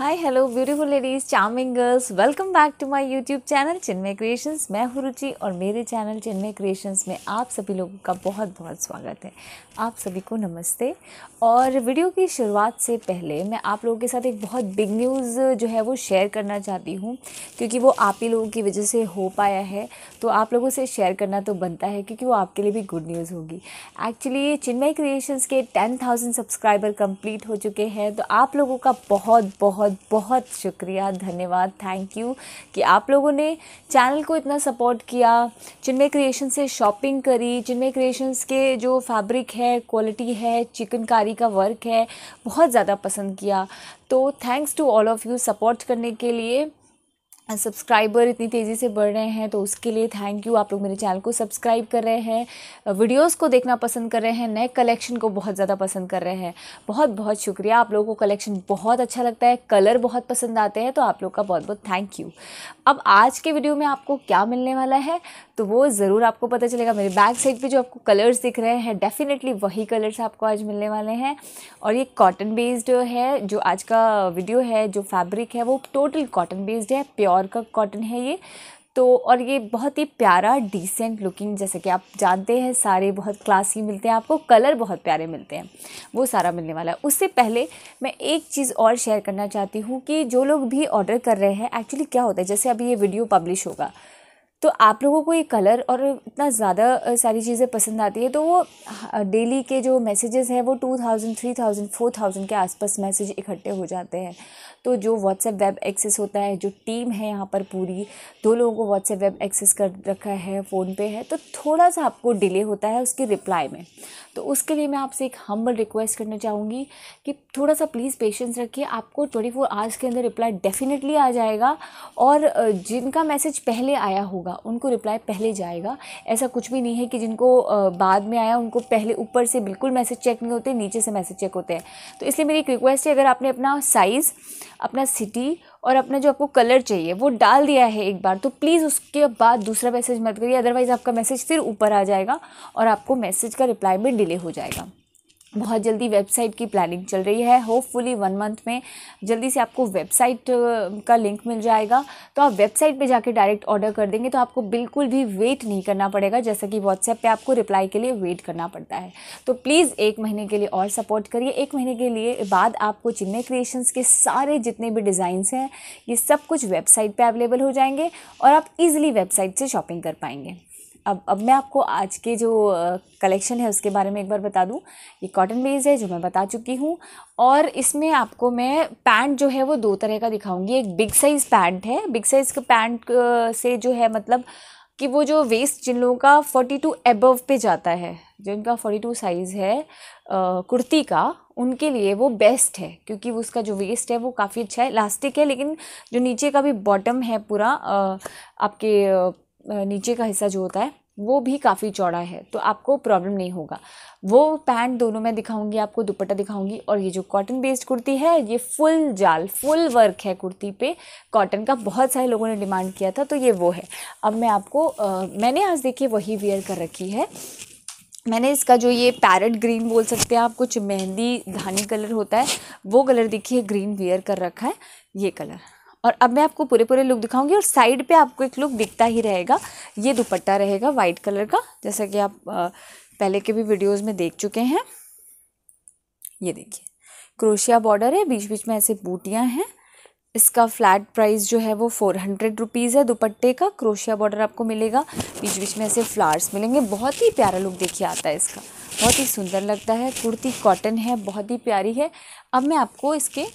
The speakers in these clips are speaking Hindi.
hi hello beautiful ladies charming girls welcome back to my YouTube channel Chinmay creations मैं हूँ रुचि और मेरे चैनल चिन्मय क्रिएशंस में आप सभी लोगों का बहुत बहुत स्वागत है आप सभी को नमस्ते और वीडियो की शुरुआत से पहले मैं आप लोगों के साथ एक बहुत बिग न्यूज़ जो है वो शेयर करना चाहती हूँ क्योंकि वो आप ही लोगों की वजह से हो पाया है तो आप लोगों से शेयर करना तो बनता है क्योंकि वो आपके लिए भी गुड न्यूज़ होगी एक्चुअली ये चिन्मय क्रिएशंस के टेन सब्सक्राइबर कम्प्लीट हो चुके हैं तो आप लोगों का बहुत बहुत बहुत बहुत शुक्रिया धन्यवाद थैंक यू कि आप लोगों ने चैनल को इतना सपोर्ट किया जिनमें क्रिएशन से शॉपिंग करी जिनमें क्रिएशंस के जो फैब्रिक है क्वालिटी है चिकनकारी का वर्क है बहुत ज़्यादा पसंद किया तो thanks to all of you support करने के लिए सब्सक्राइबर इतनी तेज़ी से बढ़ रहे हैं तो उसके लिए थैंक यू आप लोग मेरे चैनल को सब्सक्राइब कर रहे हैं वीडियोस को देखना पसंद कर रहे हैं नए कलेक्शन को बहुत ज़्यादा पसंद कर रहे हैं बहुत बहुत शुक्रिया आप लोगों को कलेक्शन बहुत अच्छा लगता है कलर बहुत पसंद आते हैं तो आप लोग का बहुत बहुत थैंक यू अब आज के वीडियो में आपको क्या मिलने वाला है तो वो ज़रूर आपको पता चलेगा मेरे बैक साइड पर जो आपको कलर्स दिख रहे हैं डेफिनेटली वही कलर्स आपको आज मिलने वाले हैं और ये कॉटन बेस्ड है जो आज का वीडियो है जो फैब्रिक है वो टोटल कॉटन बेस्ड है प्योर प्योर का कॉटन है ये तो और ये बहुत ही प्यारा डिसेंट लुकिंग जैसे कि आप जानते हैं सारे बहुत क्लासी मिलते हैं आपको कलर बहुत प्यारे मिलते हैं वो सारा मिलने वाला है उससे पहले मैं एक चीज़ और शेयर करना चाहती हूँ कि जो लोग भी ऑर्डर कर रहे हैं एक्चुअली क्या होता है जैसे अभी ये वीडियो पब्लिश होगा तो आप लोगों को ये कलर और इतना ज़्यादा सारी चीज़ें पसंद आती है तो वो डेली हाँ, के जो मैसेजेस हैं वो two thousand three thousand four thousand के आसपास मैसेज इकट्ठे हो जाते हैं तो जो व्हाट्सएप वेब एक्सेस होता है जो टीम है यहाँ पर पूरी दो लोगों को व्हाट्सएप वेब एक्सेस कर रखा है फ़ोन पे है तो थोड़ा सा आपको डिले होता है उसके रिप्लाई में तो उसके लिए मैं आपसे एक हम्बल रिक्वेस्ट करना चाहूँगी कि थोड़ा सा प्लीज़ पेशेंस रखिए आपको ट्वेंटी फोर आवर्स के अंदर रिप्लाई डेफिनेटली आ जाएगा और जिनका मैसेज पहले आया होगा उनको रिप्लाई पहले जाएगा ऐसा कुछ भी नहीं है कि जिनको बाद में आया उनको पहले ऊपर से बिल्कुल मैसेज चेक नहीं होते नीचे से मैसेज चेक होते हैं तो इसलिए मेरी एक रिक्वेस्ट है अगर आपने अपना साइज़ अपना सिटी और अपना जो आपको कलर चाहिए वो डाल दिया है एक बार तो प्लीज़ उसके बाद दूसरा मैसेज मत करिए अदरवाइज़ आपका मैसेज फिर ऊपर आ जाएगा और आपको मैसेज का रिप्लाई भी डिले हो जाएगा बहुत जल्दी वेबसाइट की प्लानिंग चल रही है होपफुली वन मंथ में जल्दी से आपको वेबसाइट का लिंक मिल जाएगा तो आप वेबसाइट पे जाके डायरेक्ट ऑर्डर कर देंगे तो आपको बिल्कुल भी वेट नहीं करना पड़ेगा जैसा कि व्हाट्सएप पे आपको रिप्लाई के लिए वेट करना पड़ता है तो प्लीज़ एक महीने के लिए और सपोर्ट करिए एक महीने के लिए बाद आपको चिन्मय क्रिएशंस के सारे जितने भी डिज़ाइंस हैं ये सब कुछ वेबसाइट पर अवेलेबल हो जाएंगे और आप ईज़िली वेबसाइट से शॉपिंग कर पाएंगे अब अब मैं आपको आज के जो कलेक्शन है उसके बारे में एक बार बता दूं ये कॉटन बेस है जो मैं बता चुकी हूँ और इसमें आपको मैं पैंट जो है वो दो तरह का दिखाऊंगी एक बिग साइज़ पैंट है बिग साइज़ का पैंट से जो है मतलब कि वो जो वेस्ट जिन लोगों का फोर्टी टू एबव पे जाता है जिनका फोर्टी टू साइज़ है कुर्ती का उनके लिए वो बेस्ट है क्योंकि उसका जो वेस्ट है वो काफ़ी अच्छा है इलास्टिक है लेकिन जो नीचे का भी बॉटम है पूरा आपके नीचे का हिस्सा जो होता है वो भी काफ़ी चौड़ा है तो आपको प्रॉब्लम नहीं होगा वो पैंट दोनों मैं दिखाऊंगी आपको दुपट्टा दिखाऊंगी और ये जो कॉटन बेस्ड कुर्ती है ये फुल जाल फुल वर्क है कुर्ती पे कॉटन का बहुत सारे लोगों ने डिमांड किया था तो ये वो है अब मैं आपको आ, मैंने आज देखिए वही वेयर कर रखी है मैंने इसका जो ये पैरट ग्रीन बोल सकते हैं आप कुछ मेहंदी धानी कलर होता है वो कलर देखिए ग्रीन वेयर कर रखा है ये कलर और अब मैं आपको पूरे पूरे लुक दिखाऊंगी और साइड पे आपको एक लुक दिखता ही रहेगा ये दुपट्टा रहेगा वाइट कलर का जैसा कि आप पहले के भी वीडियोज़ में देख चुके हैं ये देखिए क्रोशिया बॉर्डर है बीच बीच में ऐसे बूटियाँ हैं इसका फ्लैट प्राइस जो है वो फोर हंड्रेड रुपीज़ है दुपट्टे का क्रोशिया बॉर्डर आपको मिलेगा बीच बीच में ऐसे फ्लावर्स मिलेंगे बहुत ही प्यारा लुक देखिए आता है इसका बहुत ही सुंदर लगता है कुर्ती कॉटन है बहुत ही प्यारी है अब मैं आपको इसके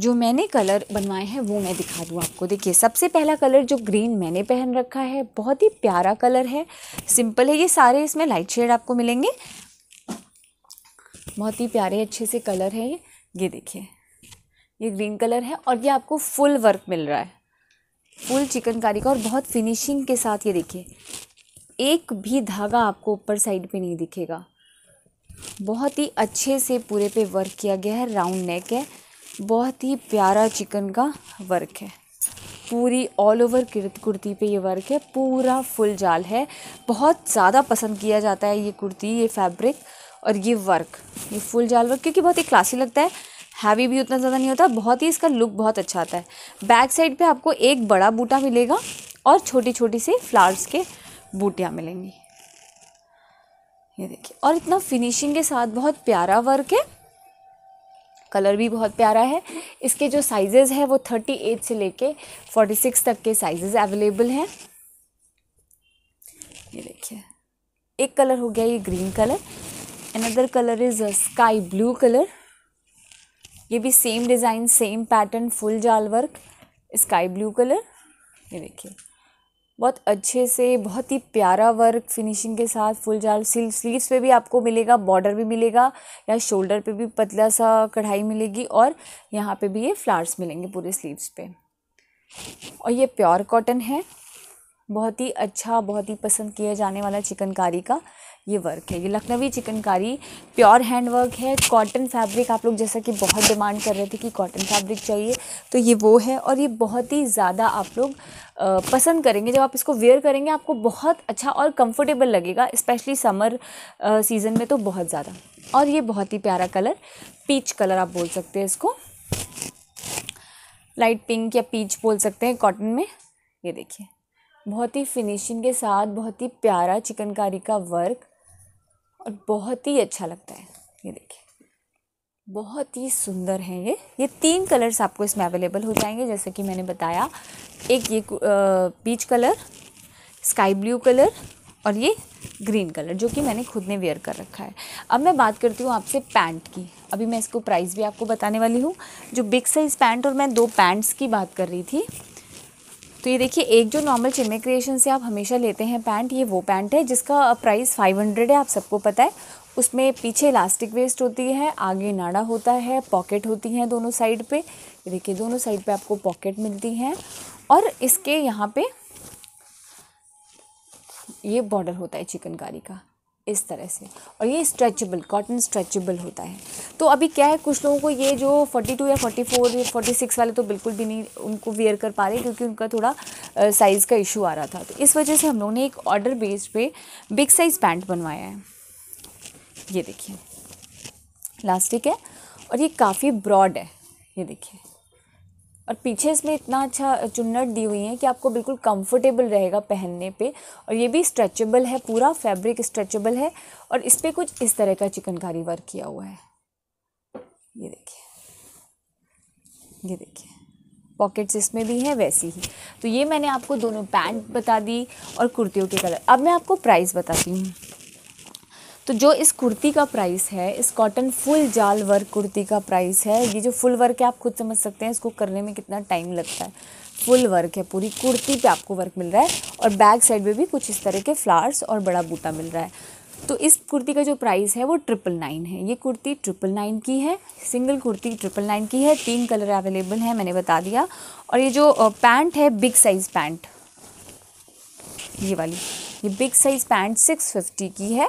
जो मैंने कलर बनवाए हैं वो मैं दिखा दूँ आपको देखिए सबसे पहला कलर जो ग्रीन मैंने पहन रखा है बहुत ही प्यारा कलर है सिंपल है ये सारे इसमें लाइट शेड आपको मिलेंगे बहुत ही प्यारे अच्छे से कलर है ये ये देखिए ये ग्रीन कलर है और ये आपको फुल वर्क मिल रहा है फुल चिकनकारी का और बहुत फिनिशिंग के साथ ये देखिए एक भी धागा आपको ऊपर साइड पे नहीं दिखेगा बहुत ही अच्छे से पूरे पे वर्क किया गया है राउंड नेक है बहुत ही प्यारा चिकन का वर्क है पूरी ऑल ओवर कुर्ती पे ये वर्क है पूरा फुल जाल है बहुत ज़्यादा पसंद किया जाता है ये कुर्ती ये फैब्रिक और ये वर्क ये फुल जाल वर्क क्योंकि बहुत ही क्लासी लगता है हैवी भी उतना ज़्यादा नहीं होता बहुत ही इसका लुक बहुत अच्छा आता है बैक साइड पे आपको एक बड़ा बूटा मिलेगा और छोटी छोटी सी फ्लावर्स के बूटियाँ मिलेंगी ये देखिए और इतना फिनिशिंग के साथ बहुत प्यारा वर्क है कलर भी बहुत प्यारा है इसके जो साइज़ेज़ हैं वो थर्टी एट से लेके फोर्टी सिक्स तक के साइज़ेज़ अवेलेबल हैं ये देखिए एक कलर हो गया ये green colour another colour is sky blue colour ये भी same design same pattern full जाल वर्क स्काई ब्लू कलर ये देखिए बहुत अच्छे से बहुत ही प्यारा वर्क फिनिशिंग के साथ फुल जाल सिल स्लीव्स पे भी आपको मिलेगा बॉर्डर भी मिलेगा या शोल्डर पे भी पतला सा कढ़ाई मिलेगी और यहाँ पे भी ये फ्लावर्स मिलेंगे पूरे स्लीव्स पे और ये प्योर कॉटन है बहुत ही अच्छा बहुत ही पसंद किया जाने वाला चिकनकारी का ये वर्क है ये Lucknowi chikankari pure hand work है कॉटन फैब्रिक आप लोग जैसा कि बहुत डिमांड कर रहे थे कि कॉटन फैब्रिक चाहिए तो ये वो है और ये बहुत ही ज़्यादा आप लोग पसंद करेंगे जब आप इसको वेयर करेंगे आपको बहुत अच्छा और कंफर्टेबल लगेगा स्पेशली समर सीज़न में तो बहुत ज़्यादा और ये बहुत ही प्यारा कलर पीच कलर आप बोल सकते हैं इसको लाइट पिंक या पीच बोल सकते हैं कॉटन में ये देखिए बहुत ही फिनिशिंग के साथ बहुत ही प्यारा चिकनकारी का वर्क और बहुत ही अच्छा लगता है ये देखिए बहुत ही सुंदर है ये ये तीन कलर्स आपको इसमें अवेलेबल हो जाएंगे जैसे कि मैंने बताया एक ये peach colour sky blue colour और ये ग्रीन कलर जो कि मैंने खुद ने वेयर कर रखा है अब मैं बात करती हूँ आपसे पैंट की अभी मैं इसको प्राइस भी आपको बताने वाली हूँ जो बिग साइज़ पैंट और मैं दो पैंट्स की बात कर रही थी तो ये देखिए एक जो नॉर्मल चिमे क्रिएशन से आप हमेशा लेते हैं पैंट ये वो पैंट है जिसका प्राइस 500 है आप सबको पता है उसमें पीछे इलास्टिक वेस्ट होती है आगे नाड़ा होता है पॉकेट होती हैं दोनों साइड पे ये देखिए दोनों साइड पे आपको पॉकेट मिलती हैं और इसके यहाँ पे ये बॉर्डर होता है चिकनकारी का इस तरह से और ये स्ट्रेचेबल कॉटन स्ट्रेचेबल होता है तो अभी क्या है कुछ लोगों को ये जो 42 या 44 या 46 वाले तो बिल्कुल भी नहीं उनको वेयर कर पा रहे क्योंकि उनका थोड़ा साइज़ का इशू आ रहा था तो इस वजह से हम लोगों ने एक ऑर्डर बेस्ड पे बिग साइज़ पैंट बनवाया है ये देखिए लास्टिक है और ये काफ़ी ब्रॉड है ये देखिए और पीछे इसमें इतना अच्छा चुन्नट दी हुई है कि आपको बिल्कुल कंफर्टेबल रहेगा पहनने पे और ये भी स्ट्रेचेबल है पूरा फैब्रिक स्ट्रेचेबल है और इस पर कुछ इस तरह का चिकनकारी वर्क किया हुआ है ये देखिए ये देखिए पॉकेट्स इसमें भी हैं वैसी ही तो ये मैंने आपको दोनों पैंट बता दी और कुर्तियों के कलर अब मैं आपको प्राइस बताती हूँ तो जो इस कुर्ती का प्राइस है इस कॉटन फुल जाल वर्क कुर्ती का प्राइस है ये जो फुल वर्क है आप खुद समझ सकते हैं इसको करने में कितना टाइम लगता है फुल वर्क है पूरी कुर्ती पे आपको वर्क मिल रहा है और बैक साइड में भी कुछ इस तरह के फ्लावर्स और बड़ा बूटा मिल रहा है तो इस कुर्ती का जो प्राइस है वो ट्रिपल नाइन है ये कुर्ती ट्रिपल नाइन की है सिंगल कुर्ती ट्रिपल नाइन की है तीन कलर अवेलेबल है मैंने बता दिया और ये जो पैंट है बिग साइज़ पैंट ये वाली ये big size pant six fifty की है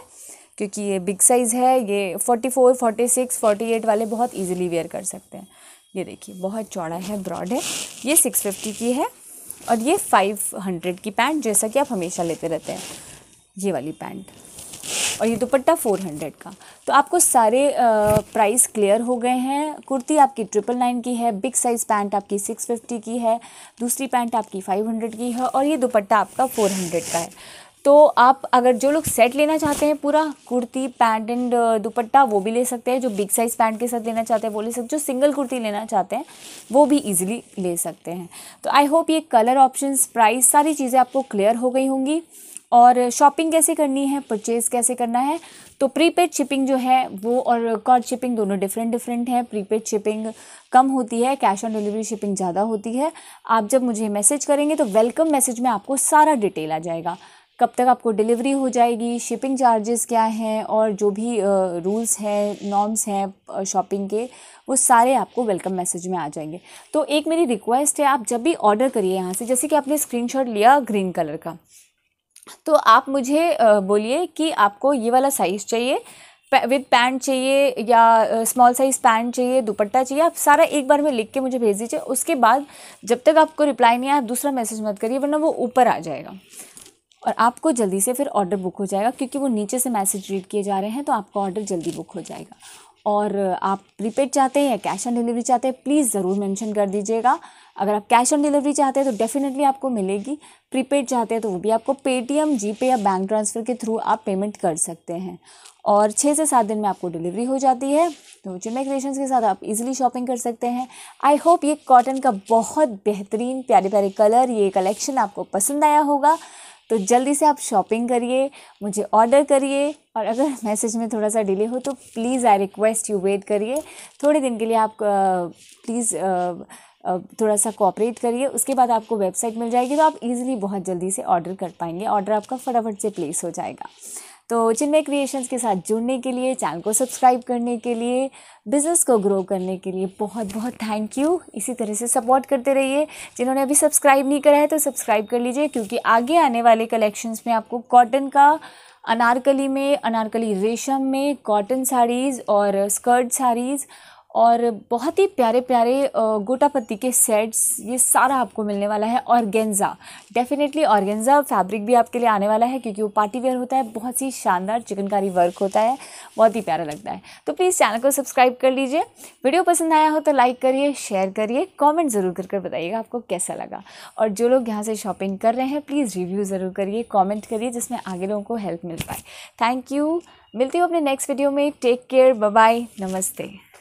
क्योंकि ये बिग साइज़ है ये forty four forty six forty eight वाले बहुत ईजिली वेयर कर सकते हैं ये देखिए बहुत चौड़ा है ब्रॉड है ये सिक्स फिफ्टी की है और ये फाइव हंड्रेड की पैंट जैसा कि आप हमेशा लेते रहते हैं ये वाली पैंट और ये दुपट्टा फोर हंड्रेड का तो आपको सारे प्राइस क्लियर हो गए हैं कुर्ती आपकी ट्रिपल नाइन की है बिग साइज़ पैंट आपकी सिक्स फिफ्टी की है दूसरी पैंट आपकी फाइव हंड्रेड की है और ये दुपट्टा आपका फोर हंड्रेड का है तो आप अगर जो लोग सेट लेना चाहते हैं पूरा kurti pant and uh, dupatta वो भी ले सकते हैं जो बिग साइज़ पैंट के साथ लेना चाहते हैं वो ले सकते जो सिंगल कुर्ती लेना चाहते हैं वो भी इजीली ले सकते हैं तो आई होप ये कलर ऑप्शंस प्राइस सारी चीज़ें आपको क्लियर हो गई होंगी और शॉपिंग कैसे करनी है परचेज़ कैसे करना है तो प्रीपेड शिपिंग जो है वो और कॉर्ड शिपिंग दोनों डिफरेंट डिफरेंट हैं प्रीपेड शिपिंग कम होती है कैश ऑन डिलीवरी शिपिंग ज़्यादा होती है आप जब मुझे मैसेज करेंगे तो वेलकम मैसेज में आपको सारा डिटेल आ जाएगा कब तक आपको डिलीवरी हो जाएगी शिपिंग चार्जेस क्या हैं और जो भी रूल्स हैं नॉर्म्स हैं शॉपिंग के वो सारे आपको वेलकम मैसेज में आ जाएंगे तो एक मेरी रिक्वेस्ट है आप जब भी ऑर्डर करिए यहाँ से जैसे कि आपने स्क्रीनशॉट लिया ग्रीन कलर का तो आप मुझे बोलिए कि आपको ये वाला साइज़ चाहिए विद पैंट चाहिए या स्मॉल साइज़ पैंट चाहिए दुपट्टा चाहिए आप सारा एक बार में लिख के मुझे भेज दीजिए उसके बाद जब तक आपको रिप्लाई नहीं आया दूसरा मैसेज मत करिए वरना वो ऊपर आ जाएगा और आपको जल्दी से फिर ऑर्डर बुक हो जाएगा क्योंकि वो नीचे से मैसेज रीड किए जा रहे हैं तो आपका ऑर्डर जल्दी बुक हो जाएगा और आप प्रीपेड चाहते हैं या कैश ऑन डिलीवरी चाहते हैं प्लीज़ ज़रूर मेंशन कर दीजिएगा अगर आप कैश ऑन डिलीवरी चाहते हैं तो डेफ़िनेटली आपको मिलेगी प्रीपेड चाहते हैं तो वो भी आपको पेटीएम जीपे या बैंक ट्रांसफ़र के थ्रू आप पेमेंट कर सकते हैं और छः से सात दिन में आपको डिलीवरी हो जाती है तो चिन्मय क्रिएशंस के साथ आप इजीली शॉपिंग कर सकते हैं आई होप ये कॉटन का बहुत बेहतरीन प्यारे प्यारे कलर ये कलेक्शन आपको पसंद आया होगा तो जल्दी से आप शॉपिंग करिए मुझे ऑर्डर करिए और अगर मैसेज में थोड़ा सा डिले हो तो please I request you wait करिए थोड़े दिन के लिए आप प्लीज़ थोड़ा सा कोऑपरेट करिए उसके बाद आपको वेबसाइट मिल जाएगी तो आप इजीली बहुत जल्दी से ऑर्डर कर पाएंगे ऑर्डर आपका फटाफट से प्लेस हो जाएगा तो चिन्मय क्रिएशंस के साथ जुड़ने के लिए चैनल को सब्सक्राइब करने के लिए बिज़नेस को ग्रो करने के लिए बहुत बहुत थैंक यू इसी तरह से सपोर्ट करते रहिए जिन्होंने अभी सब्सक्राइब नहीं करा है तो सब्सक्राइब कर लीजिए क्योंकि आगे आने वाले कलेक्शंस में आपको कॉटन का अनारकली में अनारकली रेशम में कॉटन साड़ीज़ और स्कर्ट साड़ीज़ और बहुत ही प्यारे प्यारे गोटापत्ती के सेट्स ये सारा आपको मिलने वाला है ऑर्गेंजा डेफिनेटली ऑर्गेंजा फैब्रिक भी आपके लिए आने वाला है क्योंकि वो पार्टी वेयर होता है बहुत ही शानदार चिकनकारी वर्क होता है बहुत ही प्यारा लगता है तो प्लीज़ चैनल को सब्सक्राइब कर लीजिए वीडियो पसंद आया हो तो लाइक करिए शेयर करिए कॉमेंट ज़रूर कर कर बताइएगा आपको कैसा लगा और जो लोग यहाँ से शॉपिंग कर रहे हैं प्लीज़ रिव्यू ज़रूर करिए कॉमेंट करिए जिसमें आगे लोगों को हेल्प मिल पाए थैंक यू मिलती हूँ अपने नेक्स्ट वीडियो में टेक केयर बाय नमस्ते